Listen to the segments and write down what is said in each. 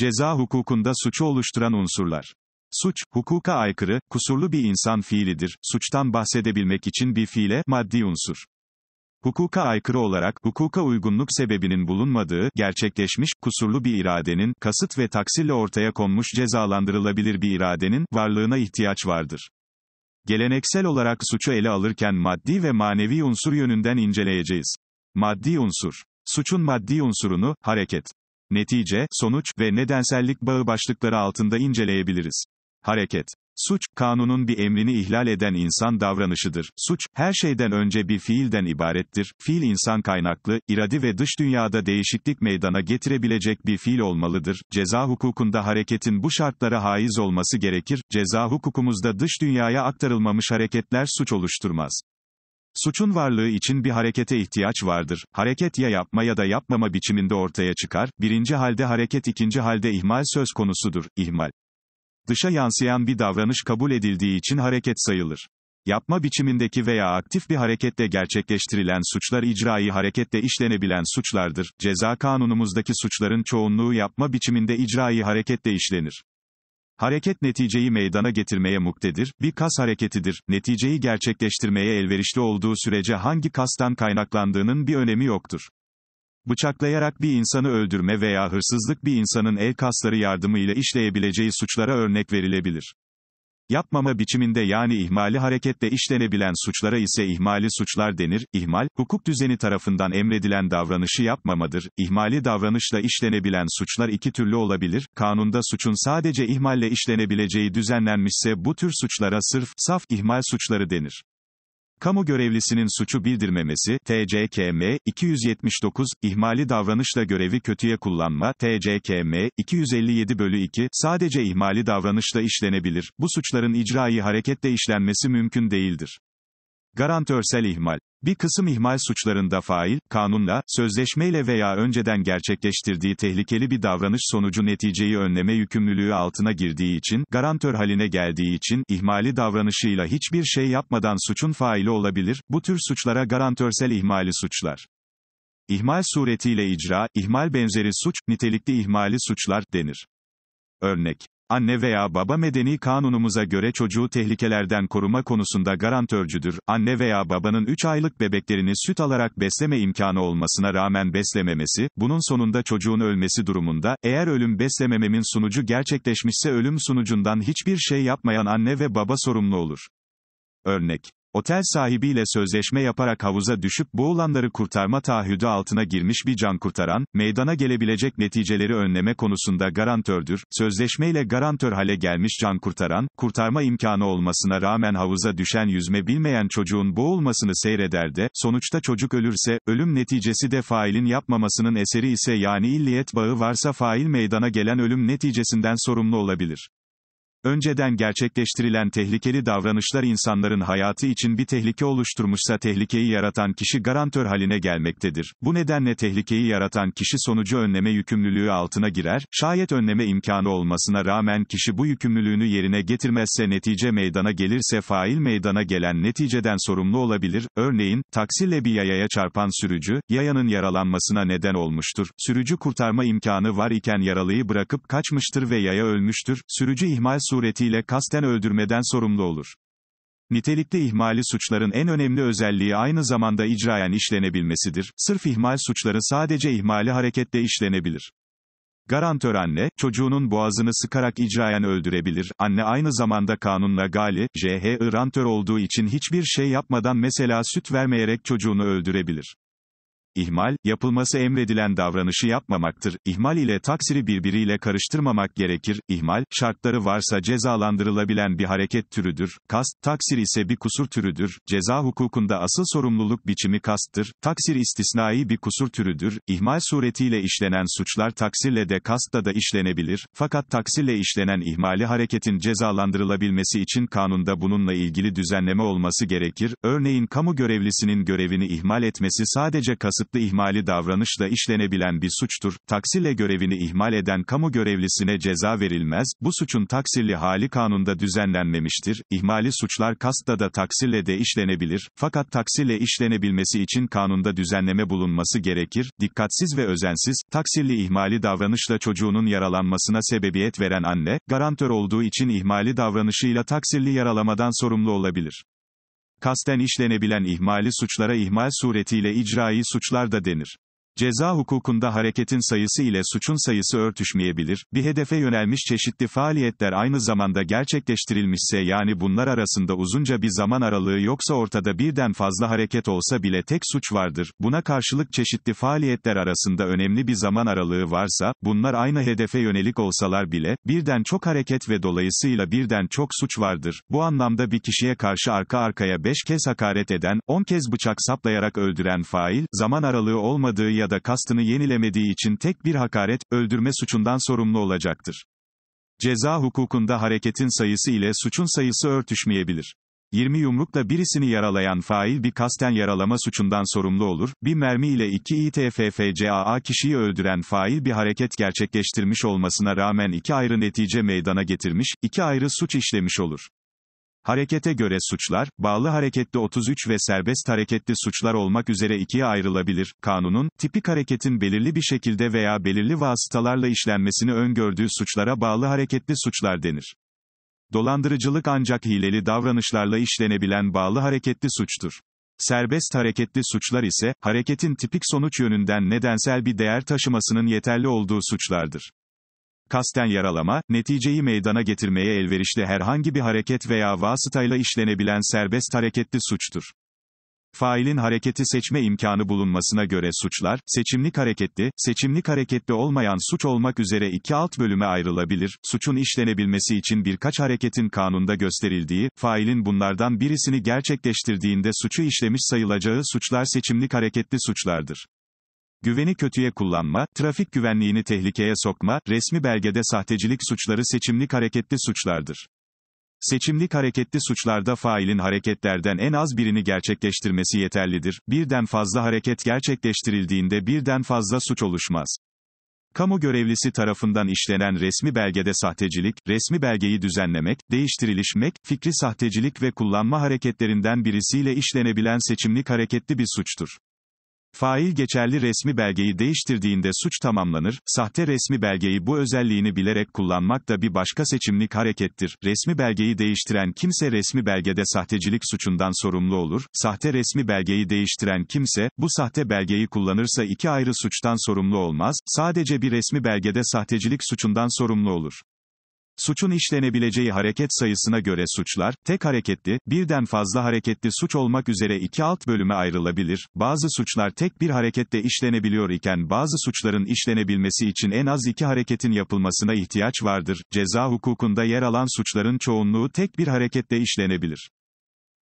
Ceza hukukunda suçu oluşturan unsurlar. Suç, hukuka aykırı, kusurlu bir insan fiilidir, suçtan bahsedebilmek için bir fiile, maddi unsur. Hukuka aykırı olarak, hukuka uygunluk sebebinin bulunmadığı, gerçekleşmiş, kusurlu bir iradenin, kasıt ve taksirle ortaya konmuş cezalandırılabilir bir iradenin, varlığına ihtiyaç vardır. Geleneksel olarak suçu ele alırken maddi ve manevi unsur yönünden inceleyeceğiz. Maddi unsur. Suçun maddi unsurunu, hareket netice, sonuç ve nedensellik bağı başlıkları altında inceleyebiliriz. Hareket Suç, kanunun bir emrini ihlal eden insan davranışıdır. Suç, her şeyden önce bir fiilden ibarettir. Fiil insan kaynaklı, iradi ve dış dünyada değişiklik meydana getirebilecek bir fiil olmalıdır. Ceza hukukunda hareketin bu şartlara haiz olması gerekir. Ceza hukukumuzda dış dünyaya aktarılmamış hareketler suç oluşturmaz. Suçun varlığı için bir harekete ihtiyaç vardır. Hareket ya yapma ya da yapmama biçiminde ortaya çıkar. Birinci halde hareket ikinci halde ihmal söz konusudur. İhmal. Dışa yansıyan bir davranış kabul edildiği için hareket sayılır. Yapma biçimindeki veya aktif bir hareketle gerçekleştirilen suçlar icraî hareketle işlenebilen suçlardır. Ceza kanunumuzdaki suçların çoğunluğu yapma biçiminde icraî hareketle işlenir. Hareket neticeyi meydana getirmeye muktedir, bir kas hareketidir, neticeyi gerçekleştirmeye elverişli olduğu sürece hangi kastan kaynaklandığının bir önemi yoktur. Bıçaklayarak bir insanı öldürme veya hırsızlık bir insanın el kasları yardımıyla işleyebileceği suçlara örnek verilebilir. Yapmama biçiminde yani ihmali hareketle işlenebilen suçlara ise ihmali suçlar denir. İhmal, hukuk düzeni tarafından emredilen davranışı yapmamadır. İhmali davranışla işlenebilen suçlar iki türlü olabilir. Kanunda suçun sadece ihmalle işlenebileceği düzenlenmişse bu tür suçlara sırf saf ihmal suçları denir. Kamu görevlisinin suçu bildirmemesi, TCKM, 279, ihmali davranışla görevi kötüye kullanma, TCKM, 257 bölü 2, sadece ihmali davranışla işlenebilir, bu suçların icraî harekette işlenmesi mümkün değildir. Garantörsel ihmal bir kısım ihmal suçlarında fail, kanunla, sözleşmeyle veya önceden gerçekleştirdiği tehlikeli bir davranış sonucu neticeyi önleme yükümlülüğü altına girdiği için, garantör haline geldiği için, ihmali davranışıyla hiçbir şey yapmadan suçun faili olabilir, bu tür suçlara garantörsel ihmali suçlar. İhmal suretiyle icra, ihmal benzeri suç, nitelikli ihmali suçlar, denir. Örnek Anne veya baba medeni kanunumuza göre çocuğu tehlikelerden koruma konusunda garantörcüdür. Anne veya babanın 3 aylık bebeklerini süt alarak besleme imkanı olmasına rağmen beslememesi, bunun sonunda çocuğun ölmesi durumunda, eğer ölüm beslemememin sunucu gerçekleşmişse ölüm sunucundan hiçbir şey yapmayan anne ve baba sorumlu olur. Örnek otel sahibiyle sözleşme yaparak havuza düşüp boğulanları kurtarma taahhüdü altına girmiş bir can kurtaran, meydana gelebilecek neticeleri önleme konusunda garantördür, sözleşmeyle garantör hale gelmiş can kurtaran, kurtarma imkanı olmasına rağmen havuza düşen yüzme bilmeyen çocuğun boğulmasını seyreder de, sonuçta çocuk ölürse, ölüm neticesi de failin yapmamasının eseri ise yani illiyet bağı varsa fail meydana gelen ölüm neticesinden sorumlu olabilir. Önceden gerçekleştirilen tehlikeli davranışlar insanların hayatı için bir tehlike oluşturmuşsa tehlikeyi yaratan kişi garantör haline gelmektedir. Bu nedenle tehlikeyi yaratan kişi sonucu önleme yükümlülüğü altına girer, şayet önleme imkanı olmasına rağmen kişi bu yükümlülüğünü yerine getirmezse netice meydana gelirse fail meydana gelen neticeden sorumlu olabilir, örneğin, taksille bir yayaya çarpan sürücü, yayanın yaralanmasına neden olmuştur. Sürücü kurtarma imkanı var iken yaralıyı bırakıp kaçmıştır ve yaya ölmüştür, sürücü ihmal su suretiyle kasten öldürmeden sorumlu olur. Nitelikte ihmali suçların en önemli özelliği aynı zamanda icrayen işlenebilmesidir. Sırf ihmal suçları sadece ihmali hareketle işlenebilir. Garantör anne, çocuğunun boğazını sıkarak icrayen öldürebilir. Anne aynı zamanda kanunla gali, JH garantör olduğu için hiçbir şey yapmadan mesela süt vermeyerek çocuğunu öldürebilir. İhmal, yapılması emredilen davranışı yapmamaktır. İhmal ile taksiri birbiriyle karıştırmamak gerekir. İhmal, şartları varsa cezalandırılabilen bir hareket türüdür. Kast, taksir ise bir kusur türüdür. Ceza hukukunda asıl sorumluluk biçimi kasttır. Taksir istisnai bir kusur türüdür. İhmal suretiyle işlenen suçlar taksirle de kastla da işlenebilir. Fakat taksirle işlenen ihmali hareketin cezalandırılabilmesi için kanunda bununla ilgili düzenleme olması gerekir. Örneğin kamu görevlisinin görevini ihmal etmesi sadece kasıt kasıtlı ihmali davranışla işlenebilen bir suçtur. Taksirle görevini ihmal eden kamu görevlisine ceza verilmez. Bu suçun taksirli hali kanunda düzenlenmemiştir. İhmali suçlar kastla da taksirle de işlenebilir. Fakat taksirle işlenebilmesi için kanunda düzenleme bulunması gerekir. Dikkatsiz ve özensiz, taksirli ihmali davranışla çocuğunun yaralanmasına sebebiyet veren anne, garantör olduğu için ihmali davranışıyla taksirli yaralamadan sorumlu olabilir. Kasten işlenebilen ihmali suçlara ihmal suretiyle icraî suçlar da denir. Ceza hukukunda hareketin sayısı ile suçun sayısı örtüşmeyebilir, bir hedefe yönelmiş çeşitli faaliyetler aynı zamanda gerçekleştirilmişse yani bunlar arasında uzunca bir zaman aralığı yoksa ortada birden fazla hareket olsa bile tek suç vardır, buna karşılık çeşitli faaliyetler arasında önemli bir zaman aralığı varsa, bunlar aynı hedefe yönelik olsalar bile, birden çok hareket ve dolayısıyla birden çok suç vardır, bu anlamda bir kişiye karşı arka arkaya 5 kez hakaret eden, 10 kez bıçak saplayarak öldüren fail, zaman aralığı olmadığı ya ya da kastını yenilemediği için tek bir hakaret, öldürme suçundan sorumlu olacaktır. Ceza hukukunda hareketin sayısı ile suçun sayısı örtüşmeyebilir. 20 yumrukla birisini yaralayan fail bir kasten yaralama suçundan sorumlu olur, bir mermi ile 2 İTFFCAA kişiyi öldüren fail bir hareket gerçekleştirmiş olmasına rağmen iki ayrı netice meydana getirmiş, iki ayrı suç işlemiş olur. Harekete göre suçlar, bağlı harekette 33 ve serbest hareketli suçlar olmak üzere ikiye ayrılabilir. Kanunun, tipik hareketin belirli bir şekilde veya belirli vasıtalarla işlenmesini öngördüğü suçlara bağlı hareketli suçlar denir. Dolandırıcılık ancak hileli davranışlarla işlenebilen bağlı hareketli suçtur. Serbest hareketli suçlar ise, hareketin tipik sonuç yönünden nedensel bir değer taşımasının yeterli olduğu suçlardır kasten yaralama, neticeyi meydana getirmeye elverişli herhangi bir hareket veya vasıtayla işlenebilen serbest hareketli suçtur. Failin hareketi seçme imkanı bulunmasına göre suçlar, seçimlik hareketli, seçimlik hareketli olmayan suç olmak üzere iki alt bölüme ayrılabilir, suçun işlenebilmesi için birkaç hareketin kanunda gösterildiği, failin bunlardan birisini gerçekleştirdiğinde suçu işlemiş sayılacağı suçlar seçimlik hareketli suçlardır güveni kötüye kullanma, trafik güvenliğini tehlikeye sokma, resmi belgede sahtecilik suçları seçimlik hareketli suçlardır. Seçimlik hareketli suçlarda failin hareketlerden en az birini gerçekleştirmesi yeterlidir. Birden fazla hareket gerçekleştirildiğinde birden fazla suç oluşmaz. Kamu görevlisi tarafından işlenen resmi belgede sahtecilik, resmi belgeyi düzenlemek, değiştirilişmek, fikri sahtecilik ve kullanma hareketlerinden birisiyle işlenebilen seçimlik hareketli bir suçtur. Fail geçerli resmi belgeyi değiştirdiğinde suç tamamlanır, sahte resmi belgeyi bu özelliğini bilerek kullanmak da bir başka seçimlik harekettir. Resmi belgeyi değiştiren kimse resmi belgede sahtecilik suçundan sorumlu olur, sahte resmi belgeyi değiştiren kimse, bu sahte belgeyi kullanırsa iki ayrı suçtan sorumlu olmaz, sadece bir resmi belgede sahtecilik suçundan sorumlu olur. Suçun işlenebileceği hareket sayısına göre suçlar, tek hareketli, birden fazla hareketli suç olmak üzere iki alt bölüme ayrılabilir. Bazı suçlar tek bir harekette işlenebiliyor iken bazı suçların işlenebilmesi için en az iki hareketin yapılmasına ihtiyaç vardır. Ceza hukukunda yer alan suçların çoğunluğu tek bir harekette işlenebilir.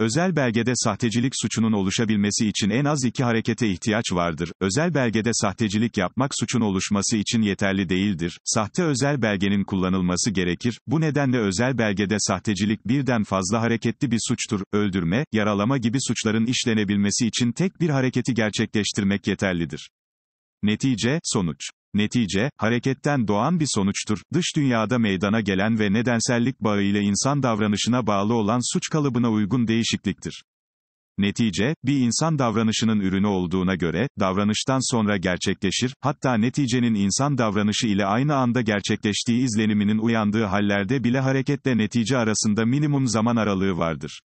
Özel belgede sahtecilik suçunun oluşabilmesi için en az iki harekete ihtiyaç vardır. Özel belgede sahtecilik yapmak suçun oluşması için yeterli değildir. Sahte özel belgenin kullanılması gerekir. Bu nedenle özel belgede sahtecilik birden fazla hareketli bir suçtur. Öldürme, yaralama gibi suçların işlenebilmesi için tek bir hareketi gerçekleştirmek yeterlidir. Netice, sonuç Netice, hareketten doğan bir sonuçtur. Dış dünyada meydana gelen ve nedensellik bağıyla insan davranışına bağlı olan suç kalıbına uygun değişikliktir. Netice, bir insan davranışının ürünü olduğuna göre, davranıştan sonra gerçekleşir, hatta neticenin insan davranışı ile aynı anda gerçekleştiği izleniminin uyandığı hallerde bile hareketle netice arasında minimum zaman aralığı vardır.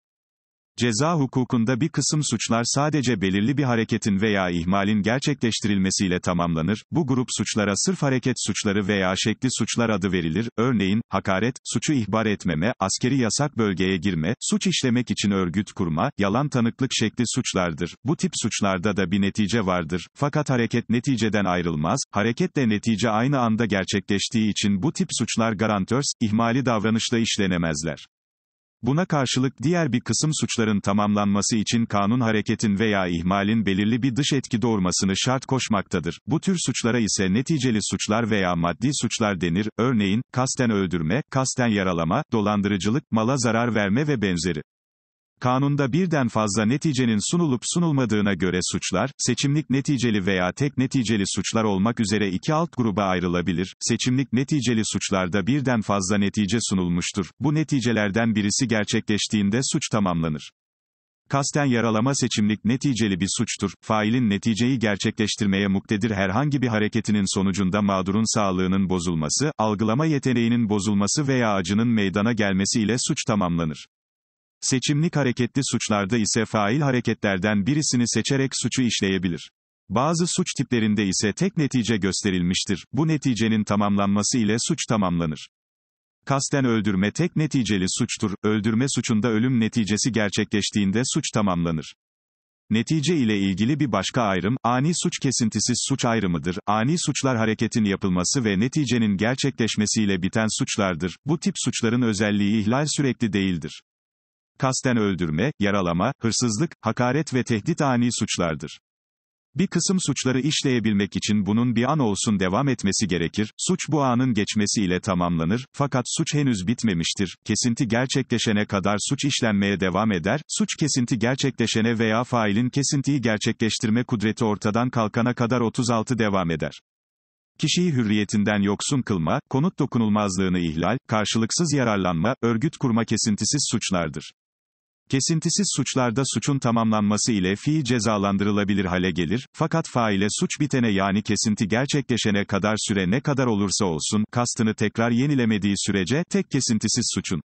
Ceza hukukunda bir kısım suçlar sadece belirli bir hareketin veya ihmalin gerçekleştirilmesiyle tamamlanır, bu grup suçlara sırf hareket suçları veya şekli suçlar adı verilir, örneğin, hakaret, suçu ihbar etmeme, askeri yasak bölgeye girme, suç işlemek için örgüt kurma, yalan tanıklık şekli suçlardır. Bu tip suçlarda da bir netice vardır, fakat hareket neticeden ayrılmaz, hareketle netice aynı anda gerçekleştiği için bu tip suçlar garantörs, ihmali davranışla işlenemezler. Buna karşılık diğer bir kısım suçların tamamlanması için kanun hareketin veya ihmalin belirli bir dış etki doğurmasını şart koşmaktadır. Bu tür suçlara ise neticeli suçlar veya maddi suçlar denir, örneğin, kasten öldürme, kasten yaralama, dolandırıcılık, mala zarar verme ve benzeri. Kanunda birden fazla neticenin sunulup sunulmadığına göre suçlar, seçimlik neticeli veya tek neticeli suçlar olmak üzere iki alt gruba ayrılabilir. Seçimlik neticeli suçlarda birden fazla netice sunulmuştur. Bu neticelerden birisi gerçekleştiğinde suç tamamlanır. Kasten yaralama seçimlik neticeli bir suçtur. Failin neticeyi gerçekleştirmeye muktedir herhangi bir hareketinin sonucunda mağdurun sağlığının bozulması, algılama yeteneğinin bozulması veya acının meydana gelmesiyle suç tamamlanır. Seçimlik hareketli suçlarda ise fail hareketlerden birisini seçerek suçu işleyebilir. Bazı suç tiplerinde ise tek netice gösterilmiştir. Bu neticenin tamamlanması ile suç tamamlanır. Kasten öldürme tek neticeli suçtur. Öldürme suçunda ölüm neticesi gerçekleştiğinde suç tamamlanır. Netice ile ilgili bir başka ayrım, ani suç kesintisiz suç ayrımıdır. Ani suçlar hareketin yapılması ve neticenin gerçekleşmesiyle biten suçlardır. Bu tip suçların özelliği ihlal sürekli değildir kasten öldürme, yaralama, hırsızlık, hakaret ve tehdit ani suçlardır. Bir kısım suçları işleyebilmek için bunun bir an olsun devam etmesi gerekir, suç bu anın geçmesiyle tamamlanır, fakat suç henüz bitmemiştir, kesinti gerçekleşene kadar suç işlenmeye devam eder, suç kesinti gerçekleşene veya failin kesintiyi gerçekleştirme kudreti ortadan kalkana kadar 36 devam eder. Kişiyi hürriyetinden yoksun kılma, konut dokunulmazlığını ihlal, karşılıksız yararlanma, örgüt kurma kesintisiz suçlardır. Kesintisiz suçlarda suçun tamamlanması ile fiil cezalandırılabilir hale gelir, fakat faile suç bitene yani kesinti gerçekleşene kadar süre ne kadar olursa olsun, kastını tekrar yenilemediği sürece, tek kesintisiz suçun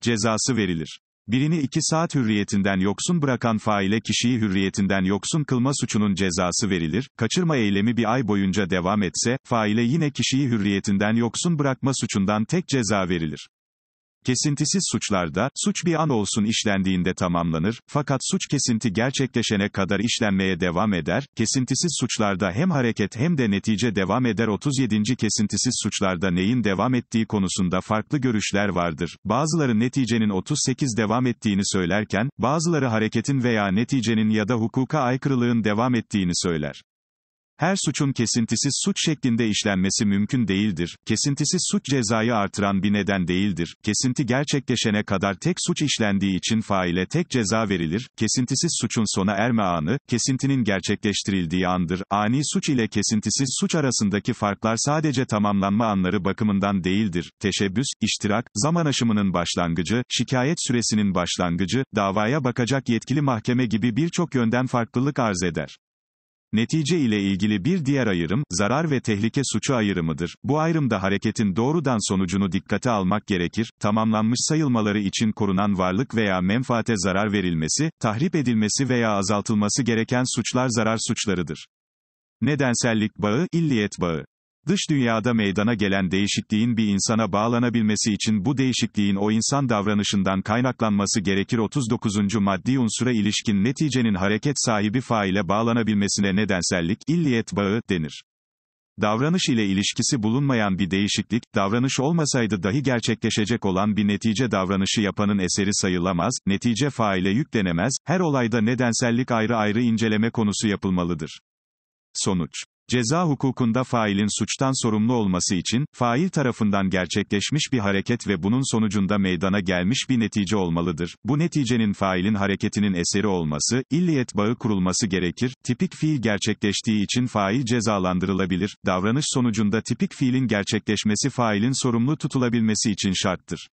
cezası verilir. Birini iki saat hürriyetinden yoksun bırakan faile kişiyi hürriyetinden yoksun kılma suçunun cezası verilir, kaçırma eylemi bir ay boyunca devam etse, faile yine kişiyi hürriyetinden yoksun bırakma suçundan tek ceza verilir. Kesintisiz suçlarda, suç bir an olsun işlendiğinde tamamlanır, fakat suç kesinti gerçekleşene kadar işlenmeye devam eder, kesintisiz suçlarda hem hareket hem de netice devam eder 37. Kesintisiz suçlarda neyin devam ettiği konusunda farklı görüşler vardır, bazıları neticenin 38 devam ettiğini söylerken, bazıları hareketin veya neticenin ya da hukuka aykırılığın devam ettiğini söyler. Her suçun kesintisiz suç şeklinde işlenmesi mümkün değildir. Kesintisiz suç cezayı artıran bir neden değildir. Kesinti gerçekleşene kadar tek suç işlendiği için faile tek ceza verilir. Kesintisiz suçun sona erme anı, kesintinin gerçekleştirildiği andır. Ani suç ile kesintisiz suç arasındaki farklar sadece tamamlanma anları bakımından değildir. Teşebbüs, iştirak, zaman aşımının başlangıcı, şikayet süresinin başlangıcı, davaya bakacak yetkili mahkeme gibi birçok yönden farklılık arz eder. Netice ile ilgili bir diğer ayırım, zarar ve tehlike suçu ayırımıdır. Bu ayrımda hareketin doğrudan sonucunu dikkate almak gerekir, tamamlanmış sayılmaları için korunan varlık veya menfaate zarar verilmesi, tahrip edilmesi veya azaltılması gereken suçlar zarar suçlarıdır. Nedensellik bağı, illiyet bağı. Dış dünyada meydana gelen değişikliğin bir insana bağlanabilmesi için bu değişikliğin o insan davranışından kaynaklanması gerekir 39. maddi unsura ilişkin neticenin hareket sahibi faile bağlanabilmesine nedensellik, illiyet bağı, denir. Davranış ile ilişkisi bulunmayan bir değişiklik, davranış olmasaydı dahi gerçekleşecek olan bir netice davranışı yapanın eseri sayılamaz, netice faile yüklenemez, her olayda nedensellik ayrı ayrı inceleme konusu yapılmalıdır. Sonuç Ceza hukukunda failin suçtan sorumlu olması için, fail tarafından gerçekleşmiş bir hareket ve bunun sonucunda meydana gelmiş bir netice olmalıdır. Bu neticenin failin hareketinin eseri olması, illiyet bağı kurulması gerekir. Tipik fiil gerçekleştiği için fail cezalandırılabilir. Davranış sonucunda tipik fiilin gerçekleşmesi failin sorumlu tutulabilmesi için şarttır.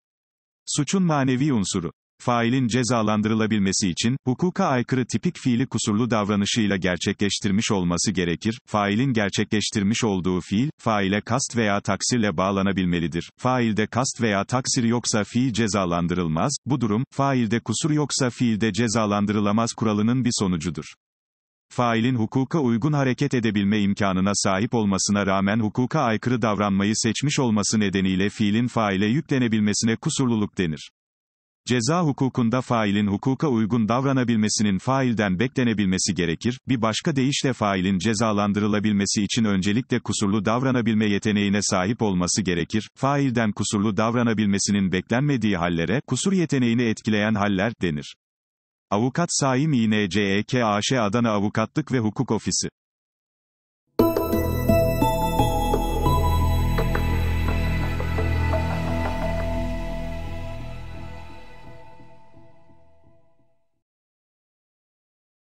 Suçun manevi unsuru failin cezalandırılabilmesi için, hukuka aykırı tipik fiili kusurlu davranışıyla gerçekleştirmiş olması gerekir, failin gerçekleştirmiş olduğu fiil, faile kast veya taksirle bağlanabilmelidir. Failde kast veya taksir yoksa fiil cezalandırılmaz, bu durum, failde kusur yoksa fiilde cezalandırılamaz kuralının bir sonucudur failin hukuka uygun hareket edebilme imkanına sahip olmasına rağmen hukuka aykırı davranmayı seçmiş olması nedeniyle fiilin faile yüklenebilmesine kusurluluk denir. Ceza hukukunda failin hukuka uygun davranabilmesinin failden beklenebilmesi gerekir, bir başka deyişle failin cezalandırılabilmesi için öncelikle kusurlu davranabilme yeteneğine sahip olması gerekir, failden kusurlu davranabilmesinin beklenmediği hallere, kusur yeteneğini etkileyen haller, denir. Avukat Saim İNCEKAŞ Adana Avukatlık ve Hukuk Ofisi